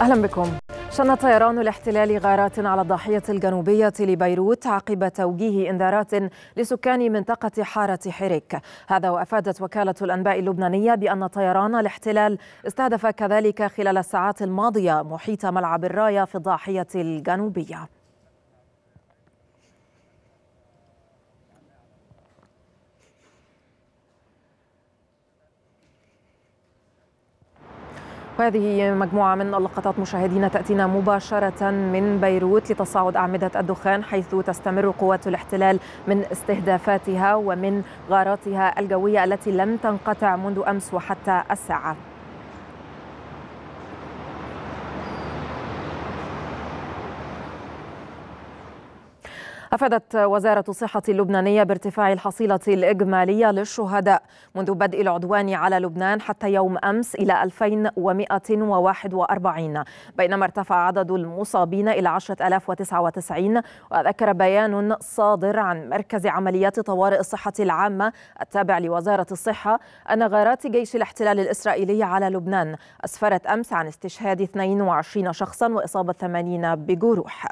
أهلا بكم شن طيران الاحتلال غارات على الضاحية الجنوبية لبيروت عقب توجيه إنذارات لسكان منطقة حارة حريك هذا وأفادت وكالة الأنباء اللبنانية بأن طيران الاحتلال استهدف كذلك خلال الساعات الماضية محيط ملعب الراية في الضاحية الجنوبية وهذه مجموعة من اللقطات مشاهدينا تأتينا مباشرة من بيروت لتصاعد أعمدة الدخان حيث تستمر قوات الاحتلال من استهدافاتها ومن غاراتها الجوية التي لم تنقطع منذ أمس وحتى الساعة أفادت وزارة الصحة اللبنانية بارتفاع الحصيلة الإجمالية للشهداء منذ بدء العدوان على لبنان حتى يوم أمس إلى 2141 بينما ارتفع عدد المصابين إلى 10099 وذكر بيان صادر عن مركز عمليات طوارئ الصحة العامة التابع لوزارة الصحة أن غارات جيش الاحتلال الإسرائيلي على لبنان أسفرت أمس عن استشهاد 22 شخصا وإصابة 80 بجروح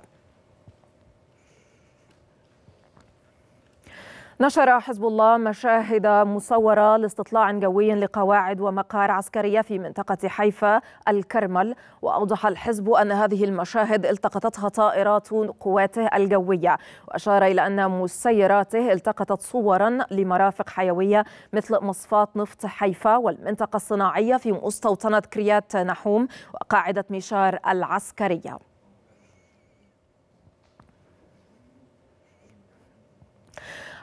نشر حزب الله مشاهد مصورة لاستطلاع جوي لقواعد ومقار عسكرية في منطقة حيفا الكرمل وأوضح الحزب أن هذه المشاهد التقطتها طائرات قواته الجوية وأشار إلى أن مسيراته التقطت صورا لمرافق حيوية مثل مصفاة نفط حيفا والمنطقة الصناعية في مستوطنة كريات نحوم وقاعدة ميشار العسكرية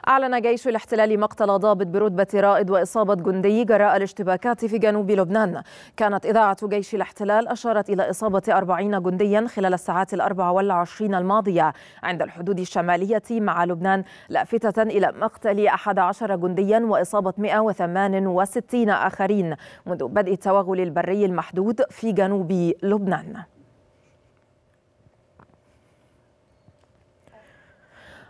أعلن جيش الاحتلال مقتل ضابط برتبة رائد وإصابة جندي جراء الاشتباكات في جنوب لبنان كانت إذاعة جيش الاحتلال أشارت إلى إصابة أربعين جنديا خلال الساعات الأربع والعشرين الماضية عند الحدود الشمالية مع لبنان لافتة إلى مقتل أحد عشر جنديا وإصابة 168 آخرين منذ بدء التوغل البري المحدود في جنوب لبنان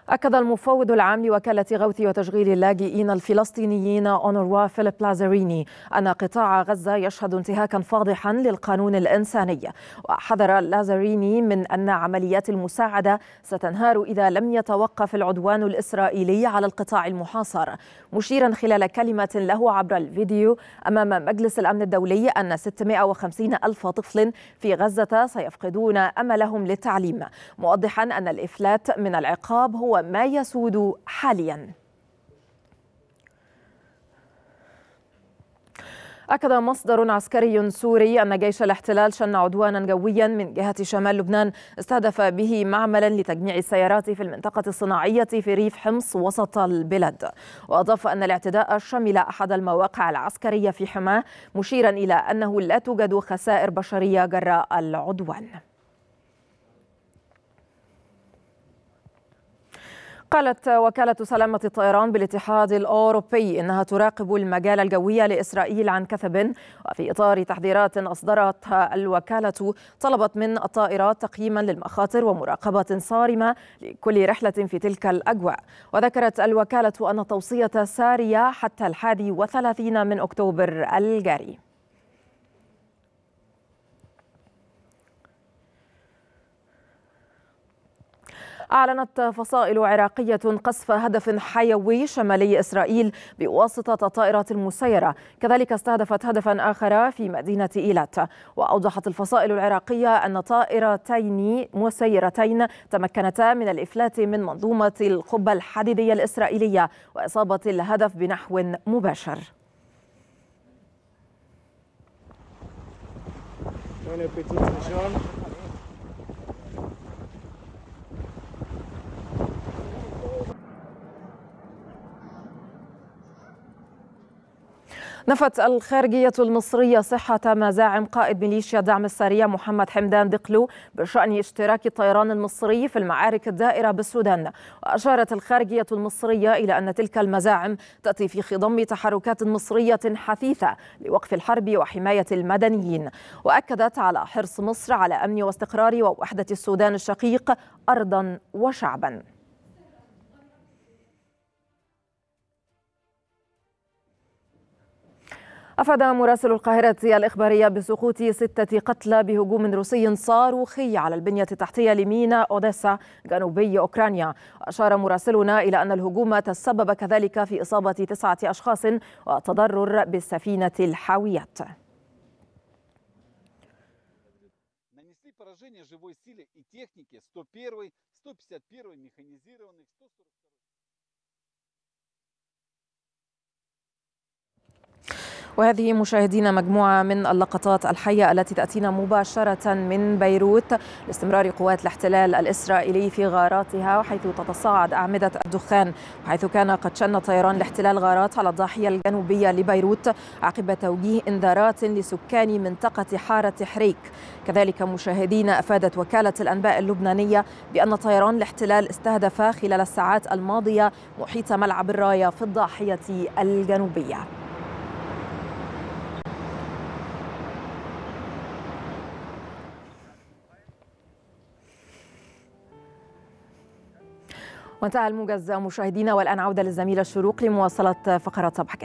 أكد المفوض العام لوكالة غوث وتشغيل اللاجئين الفلسطينيين أونروا فيليب لازاريني أن قطاع غزة يشهد انتهاكا فاضحا للقانون الإنساني وحذر لازاريني من أن عمليات المساعدة ستنهار إذا لم يتوقف العدوان الإسرائيلي على القطاع المحاصر مشيرا خلال كلمة له عبر الفيديو أمام مجلس الأمن الدولي أن 650 ألف طفل في غزة سيفقدون أملهم للتعليم موضحا أن الإفلات من العقاب هو وما يسود حالياً أكد مصدر عسكري سوري أن جيش الاحتلال شن عدوانا جويا من جهة شمال لبنان استهدف به معملا لتجميع السيارات في المنطقة الصناعية في ريف حمص وسط البلاد وأضاف أن الاعتداء شمل أحد المواقع العسكرية في حماه مشيرا إلى أنه لا توجد خسائر بشرية جراء العدوان قالت وكالة سلامة الطيران بالاتحاد الأوروبي إنها تراقب المجال الجوي لإسرائيل عن كثب وفي إطار تحذيرات أصدرتها الوكالة طلبت من الطائرات تقييما للمخاطر ومراقبة صارمة لكل رحلة في تلك الأجواء وذكرت الوكالة أن توصية سارية حتى الحادي وثلاثين من أكتوبر الجاري أعلنت فصائل عراقية قصف هدف حيوي شمالي إسرائيل بواسطة الطائرات المسيرة كذلك استهدفت هدفا آخر في مدينة إيلات وأوضحت الفصائل العراقية أن طائرتين مسيرتين تمكنتا من الإفلات من منظومة القبة الحديدية الإسرائيلية وإصابة الهدف بنحو مباشر Bon appétit, Jean. نفت الخارجية المصرية صحة مزاعم قائد ميليشيا دعم السريع محمد حمدان دقلو بشأن اشتراك الطيران المصري في المعارك الدائرة بالسودان وأشارت الخارجية المصرية إلى أن تلك المزاعم تأتي في خضم تحركات مصرية حثيثة لوقف الحرب وحماية المدنيين وأكدت على حرص مصر على أمن واستقرار ووحدة السودان الشقيق أرضا وشعبا أفاد مراسل القاهرة الإخبارية بسقوط ستة قتلى بهجوم روسي صاروخي على البنية التحتية لمينا أوديسا جنوبي أوكرانيا أشار مراسلنا إلى أن الهجوم تسبب كذلك في إصابة تسعة أشخاص وتضرر بالسفينة الحاويات وهذه مشاهدينا مجموعة من اللقطات الحية التي تأتينا مباشرة من بيروت لاستمرار قوات الاحتلال الإسرائيلي في غاراتها حيث تتصاعد أعمدة الدخان وحيث كان قد شن طيران الاحتلال غارات على الضاحية الجنوبية لبيروت عقب توجيه إنذارات لسكان منطقة حارة حريك كذلك مشاهدينا أفادت وكالة الأنباء اللبنانية بأن طيران الاحتلال استهدف خلال الساعات الماضية محيط ملعب الراية في الضاحية الجنوبية وانتهى الموجز مشاهدينا والآن عودة للزميلة الشروق لمواصلة فقره صباح